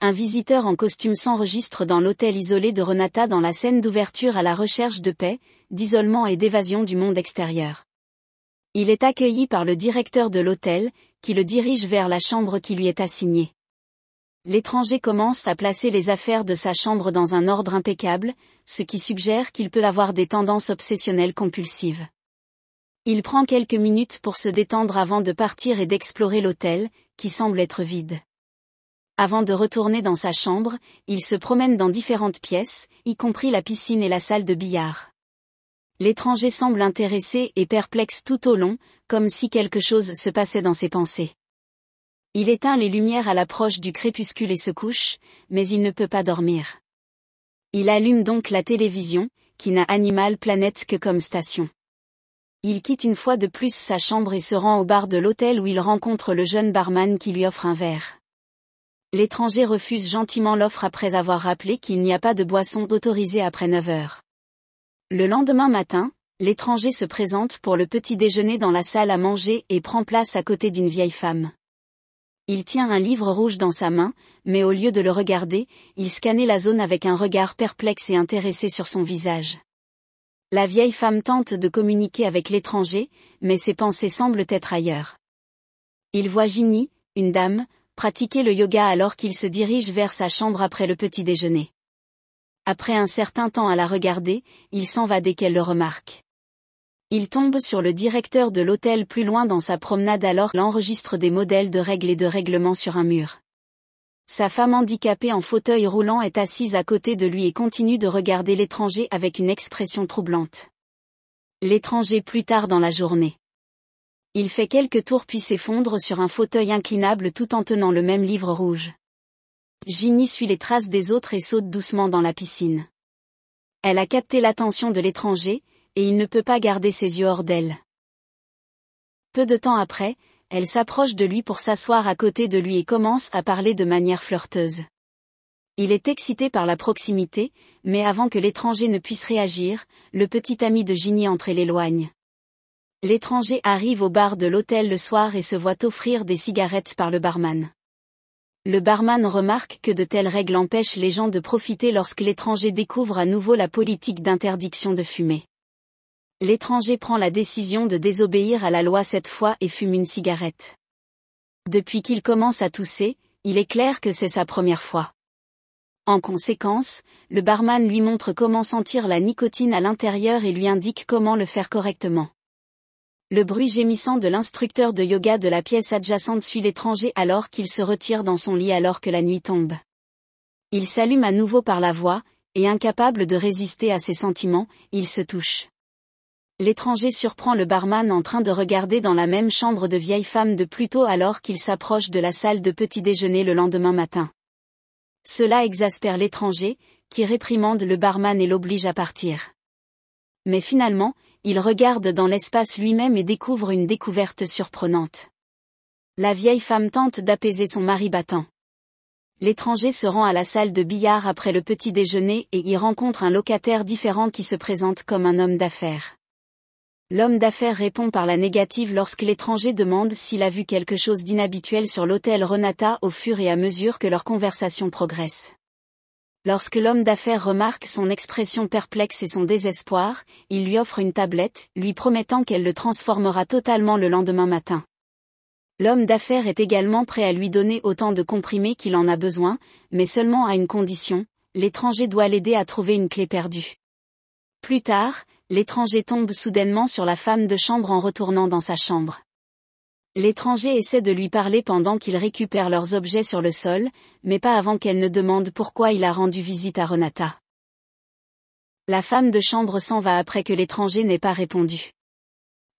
un visiteur en costume s'enregistre dans l'hôtel isolé de Renata dans la scène d'ouverture à la recherche de paix, d'isolement et d'évasion du monde extérieur. Il est accueilli par le directeur de l'hôtel, qui le dirige vers la chambre qui lui est assignée. L'étranger commence à placer les affaires de sa chambre dans un ordre impeccable, ce qui suggère qu'il peut avoir des tendances obsessionnelles compulsives. Il prend quelques minutes pour se détendre avant de partir et d'explorer l'hôtel, qui semble être vide. Avant de retourner dans sa chambre, il se promène dans différentes pièces, y compris la piscine et la salle de billard. L'étranger semble intéressé et perplexe tout au long, comme si quelque chose se passait dans ses pensées. Il éteint les lumières à l'approche du crépuscule et se couche, mais il ne peut pas dormir. Il allume donc la télévision, qui n'a Animal Planète que comme station. Il quitte une fois de plus sa chambre et se rend au bar de l'hôtel où il rencontre le jeune barman qui lui offre un verre. L'étranger refuse gentiment l'offre après avoir rappelé qu'il n'y a pas de boisson autorisée après 9 heures. Le lendemain matin, l'étranger se présente pour le petit déjeuner dans la salle à manger et prend place à côté d'une vieille femme. Il tient un livre rouge dans sa main, mais au lieu de le regarder, il scanne la zone avec un regard perplexe et intéressé sur son visage. La vieille femme tente de communiquer avec l'étranger, mais ses pensées semblent être ailleurs. Il voit Ginny, une dame, pratiquer le yoga alors qu'il se dirige vers sa chambre après le petit déjeuner. Après un certain temps à la regarder, il s'en va dès qu'elle le remarque. Il tombe sur le directeur de l'hôtel plus loin dans sa promenade alors l'enregistre des modèles de règles et de règlements sur un mur. Sa femme handicapée en fauteuil roulant est assise à côté de lui et continue de regarder l'étranger avec une expression troublante. L'étranger plus tard dans la journée il fait quelques tours puis s'effondre sur un fauteuil inclinable tout en tenant le même livre rouge. Ginny suit les traces des autres et saute doucement dans la piscine. Elle a capté l'attention de l'étranger, et il ne peut pas garder ses yeux hors d'elle. Peu de temps après, elle s'approche de lui pour s'asseoir à côté de lui et commence à parler de manière flirteuse. Il est excité par la proximité, mais avant que l'étranger ne puisse réagir, le petit ami de Ginny entre et l'éloigne. L'étranger arrive au bar de l'hôtel le soir et se voit offrir des cigarettes par le barman. Le barman remarque que de telles règles empêchent les gens de profiter lorsque l'étranger découvre à nouveau la politique d'interdiction de fumer. L'étranger prend la décision de désobéir à la loi cette fois et fume une cigarette. Depuis qu'il commence à tousser, il est clair que c'est sa première fois. En conséquence, le barman lui montre comment sentir la nicotine à l'intérieur et lui indique comment le faire correctement. Le bruit gémissant de l'instructeur de yoga de la pièce adjacente suit l'étranger alors qu'il se retire dans son lit alors que la nuit tombe. Il s'allume à nouveau par la voix, et incapable de résister à ses sentiments, il se touche. L'étranger surprend le barman en train de regarder dans la même chambre de vieille femme de plus tôt alors qu'il s'approche de la salle de petit déjeuner le lendemain matin. Cela exaspère l'étranger, qui réprimande le barman et l'oblige à partir. Mais finalement, il regarde dans l'espace lui-même et découvre une découverte surprenante. La vieille femme tente d'apaiser son mari battant. L'étranger se rend à la salle de billard après le petit déjeuner et y rencontre un locataire différent qui se présente comme un homme d'affaires. L'homme d'affaires répond par la négative lorsque l'étranger demande s'il a vu quelque chose d'inhabituel sur l'hôtel Renata au fur et à mesure que leur conversation progresse. Lorsque l'homme d'affaires remarque son expression perplexe et son désespoir, il lui offre une tablette, lui promettant qu'elle le transformera totalement le lendemain matin. L'homme d'affaires est également prêt à lui donner autant de comprimés qu'il en a besoin, mais seulement à une condition, l'étranger doit l'aider à trouver une clé perdue. Plus tard, l'étranger tombe soudainement sur la femme de chambre en retournant dans sa chambre. L'étranger essaie de lui parler pendant qu'il récupère leurs objets sur le sol, mais pas avant qu'elle ne demande pourquoi il a rendu visite à Renata. La femme de chambre s'en va après que l'étranger n'ait pas répondu.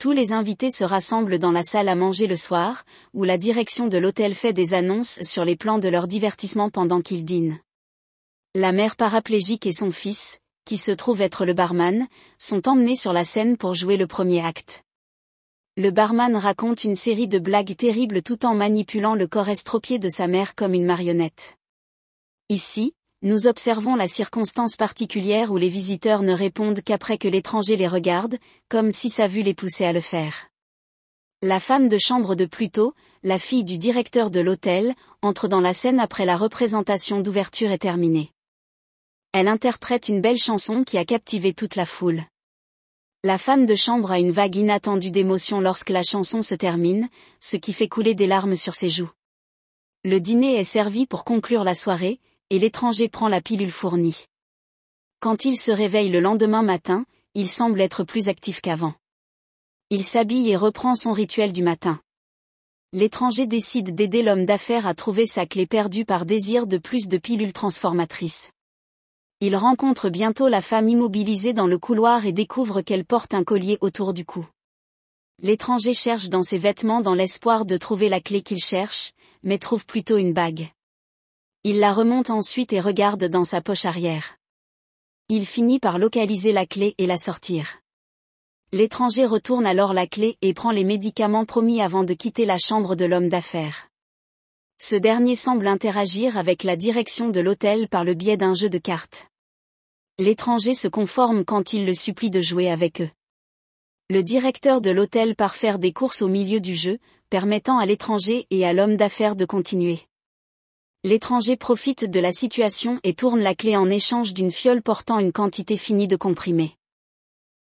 Tous les invités se rassemblent dans la salle à manger le soir, où la direction de l'hôtel fait des annonces sur les plans de leur divertissement pendant qu'ils dînent. La mère paraplégique et son fils, qui se trouve être le barman, sont emmenés sur la scène pour jouer le premier acte le barman raconte une série de blagues terribles tout en manipulant le corps estropié de sa mère comme une marionnette. Ici, nous observons la circonstance particulière où les visiteurs ne répondent qu'après que l'étranger les regarde, comme si sa vue les poussait à le faire. La femme de chambre de Pluto, la fille du directeur de l'hôtel, entre dans la scène après la représentation d'ouverture est terminée. Elle interprète une belle chanson qui a captivé toute la foule. La femme de chambre a une vague inattendue d'émotion lorsque la chanson se termine, ce qui fait couler des larmes sur ses joues. Le dîner est servi pour conclure la soirée, et l'étranger prend la pilule fournie. Quand il se réveille le lendemain matin, il semble être plus actif qu'avant. Il s'habille et reprend son rituel du matin. L'étranger décide d'aider l'homme d'affaires à trouver sa clé perdue par désir de plus de pilules transformatrices il rencontre bientôt la femme immobilisée dans le couloir et découvre qu'elle porte un collier autour du cou. L'étranger cherche dans ses vêtements dans l'espoir de trouver la clé qu'il cherche, mais trouve plutôt une bague. Il la remonte ensuite et regarde dans sa poche arrière. Il finit par localiser la clé et la sortir. L'étranger retourne alors la clé et prend les médicaments promis avant de quitter la chambre de l'homme d'affaires ce dernier semble interagir avec la direction de l'hôtel par le biais d'un jeu de cartes. L'étranger se conforme quand il le supplie de jouer avec eux. Le directeur de l'hôtel part faire des courses au milieu du jeu, permettant à l'étranger et à l'homme d'affaires de continuer. L'étranger profite de la situation et tourne la clé en échange d'une fiole portant une quantité finie de comprimés.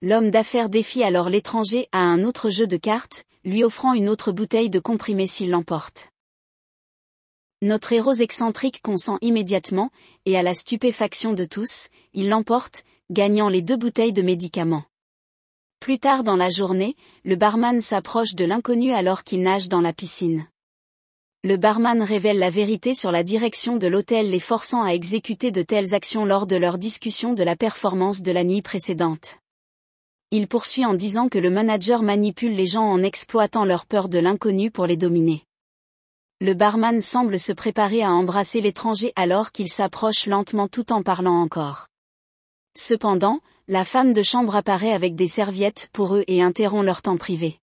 L'homme d'affaires défie alors l'étranger à un autre jeu de cartes, lui offrant une autre bouteille de comprimés s'il l'emporte. Notre héros excentrique consent immédiatement, et à la stupéfaction de tous, il l'emporte, gagnant les deux bouteilles de médicaments. Plus tard dans la journée, le barman s'approche de l'inconnu alors qu'il nage dans la piscine. Le barman révèle la vérité sur la direction de l'hôtel les forçant à exécuter de telles actions lors de leur discussion de la performance de la nuit précédente. Il poursuit en disant que le manager manipule les gens en exploitant leur peur de l'inconnu pour les dominer le barman semble se préparer à embrasser l'étranger alors qu'il s'approche lentement tout en parlant encore. Cependant, la femme de chambre apparaît avec des serviettes pour eux et interrompt leur temps privé.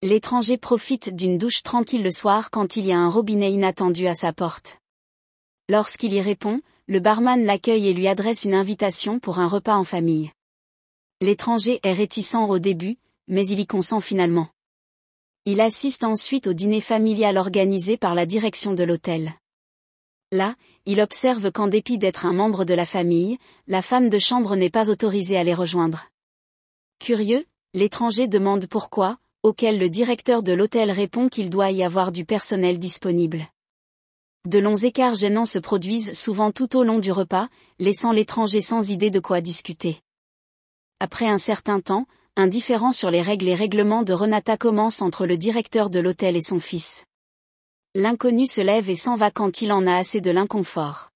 L'étranger profite d'une douche tranquille le soir quand il y a un robinet inattendu à sa porte. Lorsqu'il y répond, le barman l'accueille et lui adresse une invitation pour un repas en famille. L'étranger est réticent au début, mais il y consent finalement. Il assiste ensuite au dîner familial organisé par la direction de l'hôtel. Là, il observe qu'en dépit d'être un membre de la famille, la femme de chambre n'est pas autorisée à les rejoindre. Curieux, l'étranger demande pourquoi, auquel le directeur de l'hôtel répond qu'il doit y avoir du personnel disponible. De longs écarts gênants se produisent souvent tout au long du repas, laissant l'étranger sans idée de quoi discuter. Après un certain temps, un différend sur les règles et règlements de Renata commence entre le directeur de l'hôtel et son fils. L'inconnu se lève et s'en va quand il en a assez de l'inconfort.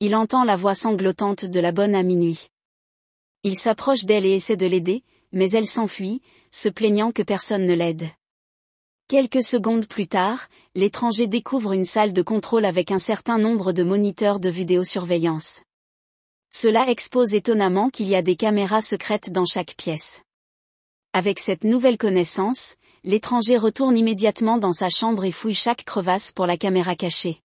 Il entend la voix sanglotante de la bonne à minuit. Il s'approche d'elle et essaie de l'aider, mais elle s'enfuit, se plaignant que personne ne l'aide. Quelques secondes plus tard, l'étranger découvre une salle de contrôle avec un certain nombre de moniteurs de vidéosurveillance. Cela expose étonnamment qu'il y a des caméras secrètes dans chaque pièce. Avec cette nouvelle connaissance, l'étranger retourne immédiatement dans sa chambre et fouille chaque crevasse pour la caméra cachée.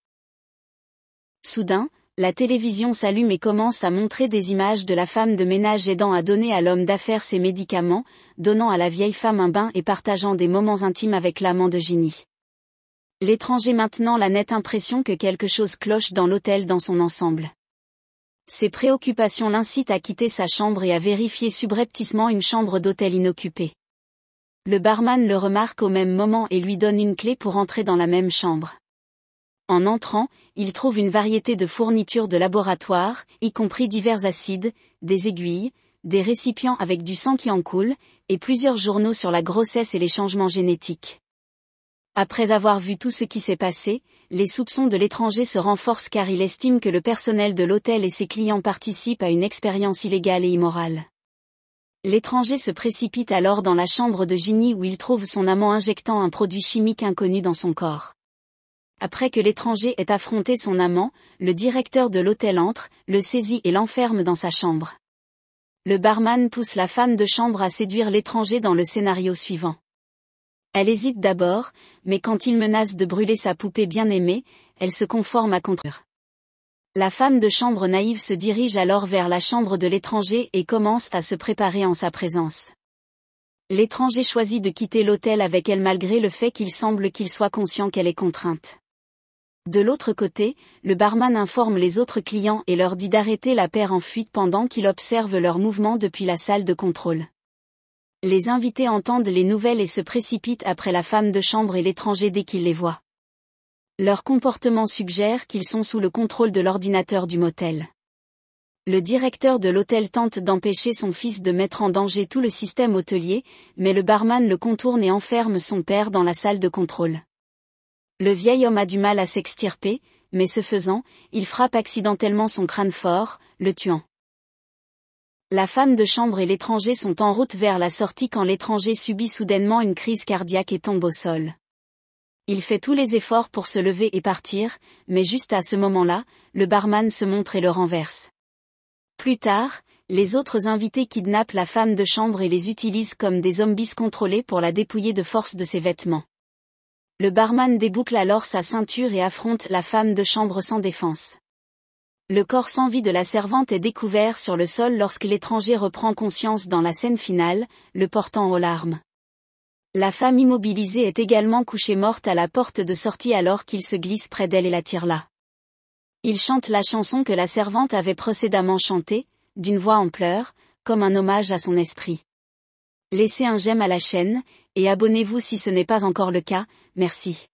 Soudain, la télévision s'allume et commence à montrer des images de la femme de ménage aidant à donner à l'homme d'affaires ses médicaments, donnant à la vieille femme un bain et partageant des moments intimes avec l'amant de Ginny. L'étranger maintenant la nette impression que quelque chose cloche dans l'hôtel dans son ensemble ses préoccupations l'incitent à quitter sa chambre et à vérifier subrepticement une chambre d'hôtel inoccupée. Le barman le remarque au même moment et lui donne une clé pour entrer dans la même chambre. En entrant, il trouve une variété de fournitures de laboratoire, y compris divers acides, des aiguilles, des récipients avec du sang qui en coule, et plusieurs journaux sur la grossesse et les changements génétiques. Après avoir vu tout ce qui s'est passé, les soupçons de l'étranger se renforcent car il estime que le personnel de l'hôtel et ses clients participent à une expérience illégale et immorale. L'étranger se précipite alors dans la chambre de Ginny où il trouve son amant injectant un produit chimique inconnu dans son corps. Après que l'étranger ait affronté son amant, le directeur de l'hôtel entre, le saisit et l'enferme dans sa chambre. Le barman pousse la femme de chambre à séduire l'étranger dans le scénario suivant. Elle hésite d'abord, mais quand il menace de brûler sa poupée bien-aimée, elle se conforme à contre. La femme de chambre naïve se dirige alors vers la chambre de l'étranger et commence à se préparer en sa présence. L'étranger choisit de quitter l'hôtel avec elle malgré le fait qu'il semble qu'il soit conscient qu'elle est contrainte. De l'autre côté, le barman informe les autres clients et leur dit d'arrêter la paire en fuite pendant qu'il observe leurs mouvements depuis la salle de contrôle. Les invités entendent les nouvelles et se précipitent après la femme de chambre et l'étranger dès qu'ils les voient. Leur comportement suggère qu'ils sont sous le contrôle de l'ordinateur du motel. Le directeur de l'hôtel tente d'empêcher son fils de mettre en danger tout le système hôtelier, mais le barman le contourne et enferme son père dans la salle de contrôle. Le vieil homme a du mal à s'extirper, mais ce faisant, il frappe accidentellement son crâne fort, le tuant. La femme de chambre et l'étranger sont en route vers la sortie quand l'étranger subit soudainement une crise cardiaque et tombe au sol. Il fait tous les efforts pour se lever et partir, mais juste à ce moment-là, le barman se montre et le renverse. Plus tard, les autres invités kidnappent la femme de chambre et les utilisent comme des zombies contrôlés pour la dépouiller de force de ses vêtements. Le barman déboucle alors sa ceinture et affronte la femme de chambre sans défense. Le corps sans vie de la servante est découvert sur le sol lorsque l'étranger reprend conscience dans la scène finale, le portant aux larmes. La femme immobilisée est également couchée morte à la porte de sortie alors qu'il se glisse près d'elle et la tire là. Il chante la chanson que la servante avait précédemment chantée, d'une voix en pleurs, comme un hommage à son esprit. Laissez un j'aime à la chaîne, et abonnez-vous si ce n'est pas encore le cas, merci.